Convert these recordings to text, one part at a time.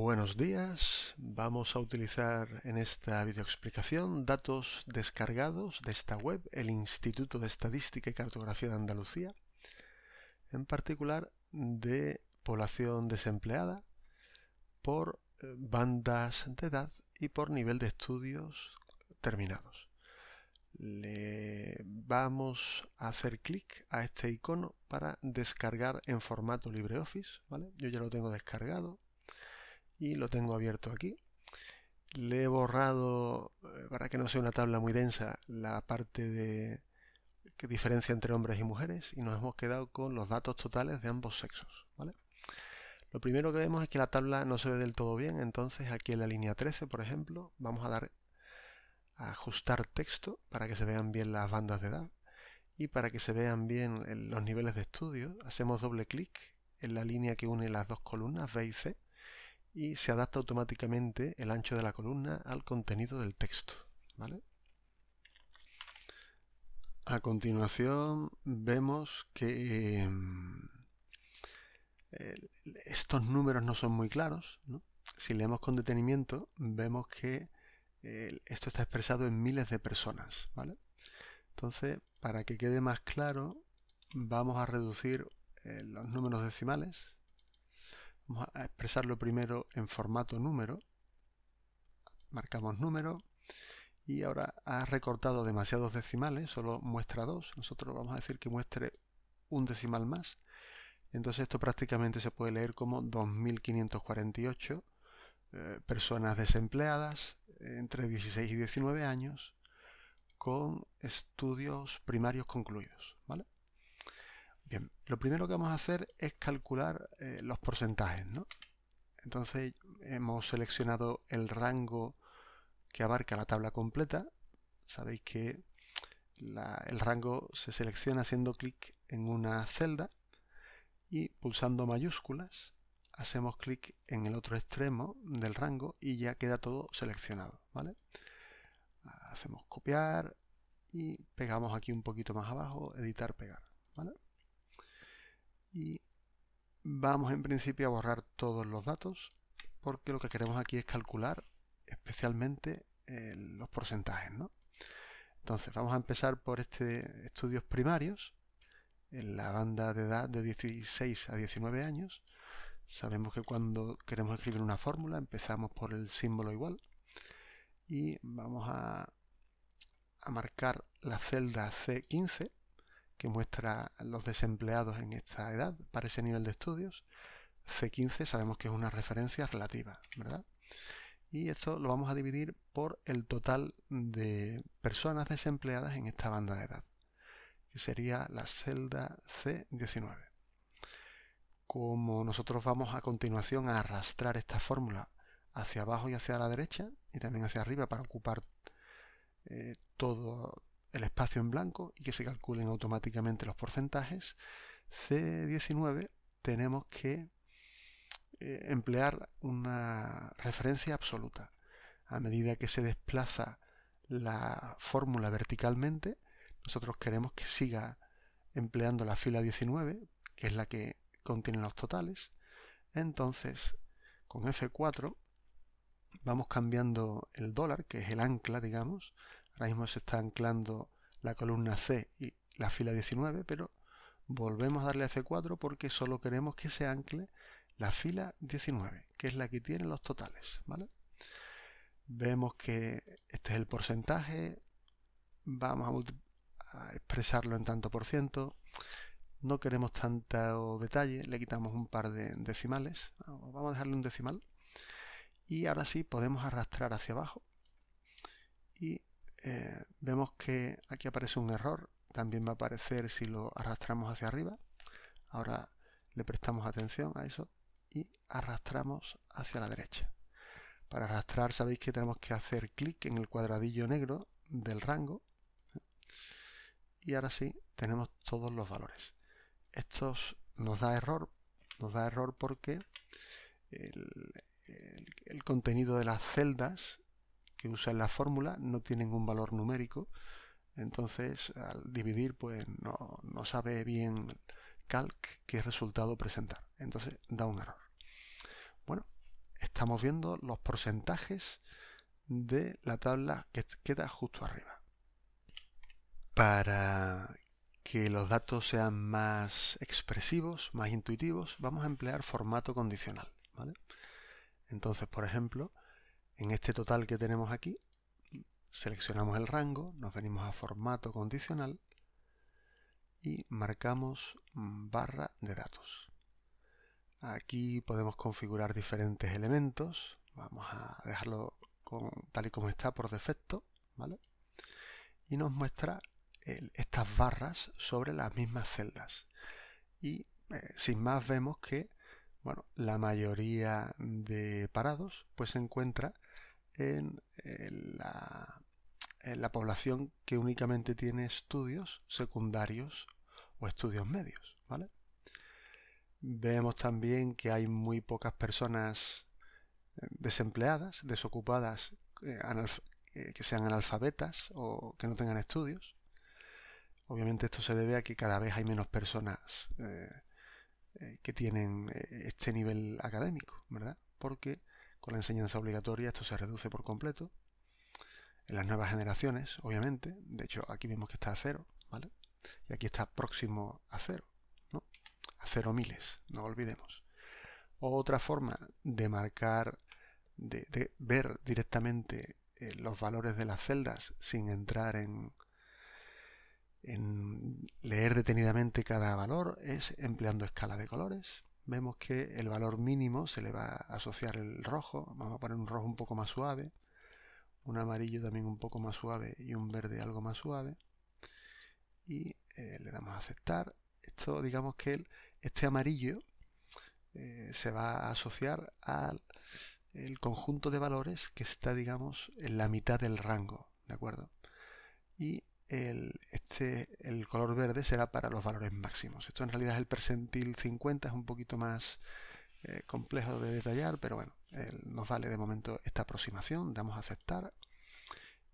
Buenos días, vamos a utilizar en esta videoexplicación datos descargados de esta web, el Instituto de Estadística y Cartografía de Andalucía, en particular de población desempleada por eh, bandas de edad y por nivel de estudios terminados. Le vamos a hacer clic a este icono para descargar en formato LibreOffice, ¿vale? Yo ya lo tengo descargado y lo tengo abierto aquí. Le he borrado, eh, para que no sea una tabla muy densa, la parte de que diferencia entre hombres y mujeres y nos hemos quedado con los datos totales de ambos sexos. ¿vale? Lo primero que vemos es que la tabla no se ve del todo bien, entonces aquí en la línea 13, por ejemplo, vamos a dar a ajustar texto para que se vean bien las bandas de edad y para que se vean bien eh, los niveles de estudio, hacemos doble clic en la línea que une las dos columnas B y C y se adapta automáticamente el ancho de la columna al contenido del texto. A continuación vemos que em, estos números no son muy claros. Si leemos con detenimiento vemos que esto está expresado en miles de personas. Entonces, para que quede más claro, vamos a reducir eh, los números decimales Vamos a expresarlo primero en formato número. Marcamos número. Y ahora ha recortado demasiados decimales, solo muestra dos. Nosotros vamos a decir que muestre un decimal más. Entonces esto prácticamente se puede leer como 2548 eh, personas desempleadas entre 16 y 19 años con estudios primarios concluidos. ¿vale? Bien, lo primero que vamos a hacer es calcular eh, los porcentajes, Entonces hemos seleccionado el rango que abarca la tabla completa. Sabéis que el rango se selecciona haciendo clic en una celda y pulsando mayúsculas hacemos clic en el otro extremo del rango y ya queda todo seleccionado, Hacemos copiar y pegamos aquí un poquito más abajo, editar, pegar, ¿vale? y vamos en principio a borrar todos los datos porque lo que queremos aquí es calcular especialmente eh, los porcentajes. Entonces vamos a empezar por este estudios primarios en la banda de edad de 16 a 19 años. Sabemos que cuando queremos escribir una fórmula empezamos por el símbolo igual y vamos a, a marcar la celda C15 que muestra los desempleados en esta edad para ese nivel de estudios. C15 sabemos que es una referencia relativa, ¿verdad? Y esto lo vamos a dividir por el total de personas desempleadas en esta banda de edad, que sería la celda C19. Como nosotros vamos a continuación a arrastrar esta fórmula hacia abajo y hacia la derecha, y también hacia arriba para ocupar eh, todo, el espacio en blanco y que se calculen automáticamente los porcentajes. C19 tenemos que eh, emplear una referencia absoluta. A medida que se desplaza la fórmula verticalmente, nosotros queremos que siga empleando la fila 19, que es la que contiene los totales. Entonces, con F4 vamos cambiando el dólar, que es el ancla, digamos, Ahora mismo se está anclando la columna C y la fila 19, pero volvemos a darle a F4 porque solo queremos que se ancle la fila 19, que es la que tiene los totales. Vemos que este es el porcentaje, vamos a, expresarlo en tanto por ciento, no queremos tanto detalle, le quitamos un par de decimales, vamos a dejarle un decimal, y ahora sí podemos arrastrar hacia abajo y eh, vemos que aquí aparece un error, también va a aparecer si lo arrastramos hacia arriba. Ahora le prestamos atención a eso y arrastramos hacia la derecha. Para arrastrar sabéis que tenemos que hacer clic en el cuadradillo negro del rango y ahora sí tenemos todos los valores. Estos nos da error, nos da error porque el contenido de las celdas que usa en la fórmula no tiene un valor numérico, entonces al dividir pues no, sabe bien calc qué resultado presentar, entonces da un error. Bueno, estamos viendo los porcentajes de la tabla que queda justo arriba. Para que los datos sean más expresivos, más intuitivos, vamos a emplear formato condicional. Entonces, por ejemplo, en este total que tenemos aquí, seleccionamos el rango, nos venimos a formato condicional y marcamos mm, barra de datos. Aquí podemos configurar diferentes elementos. Vamos a dejarlo tal y como está por defecto. Y nos muestra estas barras sobre las mismas celdas. Y eh, sin más vemos que bueno, la mayoría de parados pues, se encuentra en, la, población que únicamente tiene estudios secundarios o estudios medios, Vemos también que hay muy pocas personas eh, desempleadas, desocupadas, eh, eh, que sean analfabetas o que no tengan estudios. Obviamente esto se debe a que cada vez hay menos personas que tienen este nivel académico, ¿verdad? Porque con la enseñanza obligatoria esto se reduce por completo. En las nuevas generaciones, obviamente, de hecho aquí vemos que está a cero, ¿vale? Y aquí está próximo a cero, ¿no? A cero miles, no olvidemos. Otra forma de marcar, de, ver directamente eh, los valores de las celdas sin entrar en, en leer detenidamente cada valor es empleando escala de colores vemos que el valor mínimo se le va a asociar el rojo, vamos a poner un rojo un poco más suave, un amarillo también un poco más suave y un verde algo más suave. Y eh, le damos a aceptar. Esto, digamos que este amarillo eh, se va a asociar al el conjunto de valores que está, digamos, en la mitad del rango, ¿de acuerdo? Y el, este, el color verde será para los valores máximos. Esto en realidad es el percentil 50, es un poquito más eh, complejo de detallar, pero bueno, nos vale de momento esta aproximación, damos a aceptar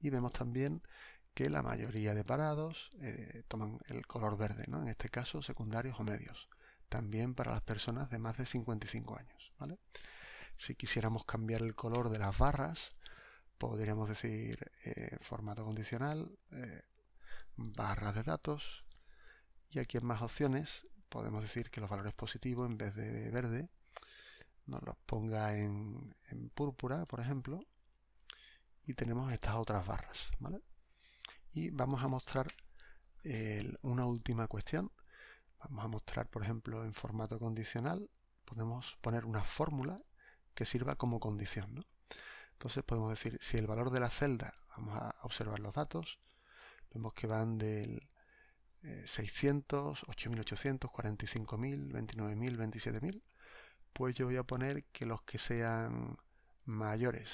y vemos también que la mayoría de parados eh, toman el color verde, en este caso secundarios o medios, también para las personas de más de 55 años. Si quisiéramos cambiar el color de las barras, podríamos decir eh, formato condicional, Barra de datos y aquí en más opciones podemos decir que los valores positivos en vez de verde nos los ponga en, púrpura, por ejemplo, y tenemos estas otras barras, Y vamos a mostrar una última cuestión. Vamos a mostrar, por ejemplo, en formato condicional, podemos poner una fórmula que sirva como condición, Entonces podemos decir, si el valor de la celda, vamos a observar los datos, Vemos que van del 600, 8.800, 45.000, 29.000, 27.000. Pues yo voy a poner que los que sean mayores,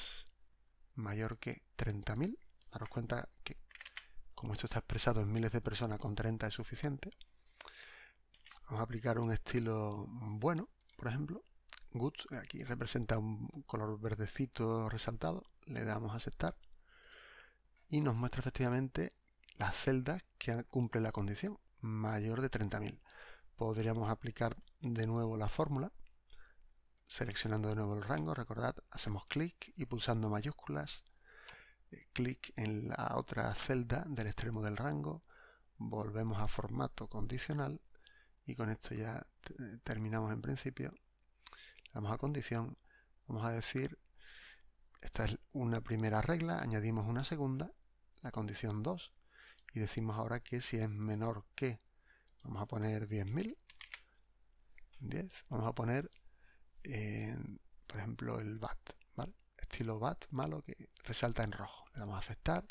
mayor que 30.000, daros cuenta que como esto está expresado en miles de personas, con 30 es suficiente. Vamos a aplicar un estilo bueno, por ejemplo. Good, aquí representa un color verdecito resaltado. Le damos a aceptar. Y nos muestra efectivamente las celdas que cumple la condición, mayor de 30.000. Podríamos aplicar de nuevo la fórmula, seleccionando de nuevo el rango, recordad, hacemos clic y pulsando mayúsculas, eh, clic en la otra celda del extremo del rango, volvemos a formato condicional y con esto ya terminamos en principio. Vamos a condición, vamos a decir, esta es una primera regla, añadimos una segunda, la condición 2, y decimos ahora que si es menor que, vamos a poner 10.000, 10, vamos a poner, por ejemplo, el bat, ¿vale? Estilo bat malo que resalta en rojo. Le damos a aceptar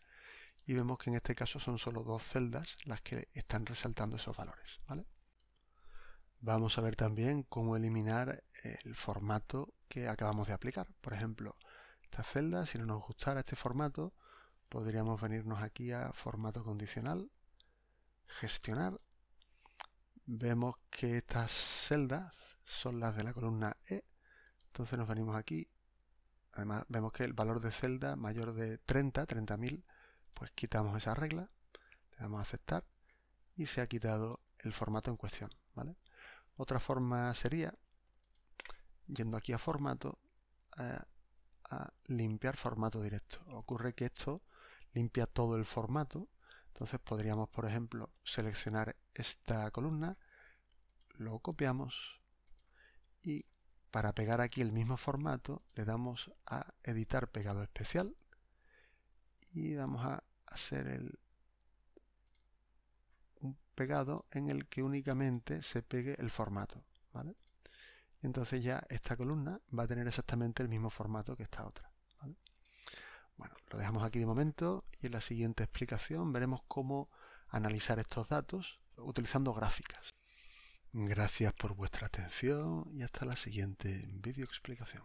y vemos que en este caso son solo dos celdas las que están resaltando esos valores, ¿vale? Vamos a ver también cómo eliminar el formato que acabamos de aplicar. Por ejemplo, esta celda, si no nos gustara este formato, podríamos venirnos aquí a formato condicional, gestionar. Vemos que estas celdas son las de la columna E, entonces nos venimos aquí. Además vemos que el valor de celda mayor de 30, 30.000, pues quitamos esa regla, le damos a aceptar y se ha quitado el formato en cuestión. ¿vale? Otra forma sería, yendo aquí a formato, a, eh, a limpiar formato directo. Ocurre que esto limpia todo el formato. Entonces podríamos, por ejemplo, seleccionar esta columna, lo copiamos y para pegar aquí el mismo formato le damos a editar pegado especial y vamos a hacer un pegado en el que únicamente se pegue el formato. Entonces ya esta columna va a tener exactamente el mismo formato que esta otra. Bueno, lo dejamos aquí de momento y en la siguiente explicación veremos cómo analizar estos datos utilizando gráficas. Gracias por vuestra atención y hasta la siguiente video explicación.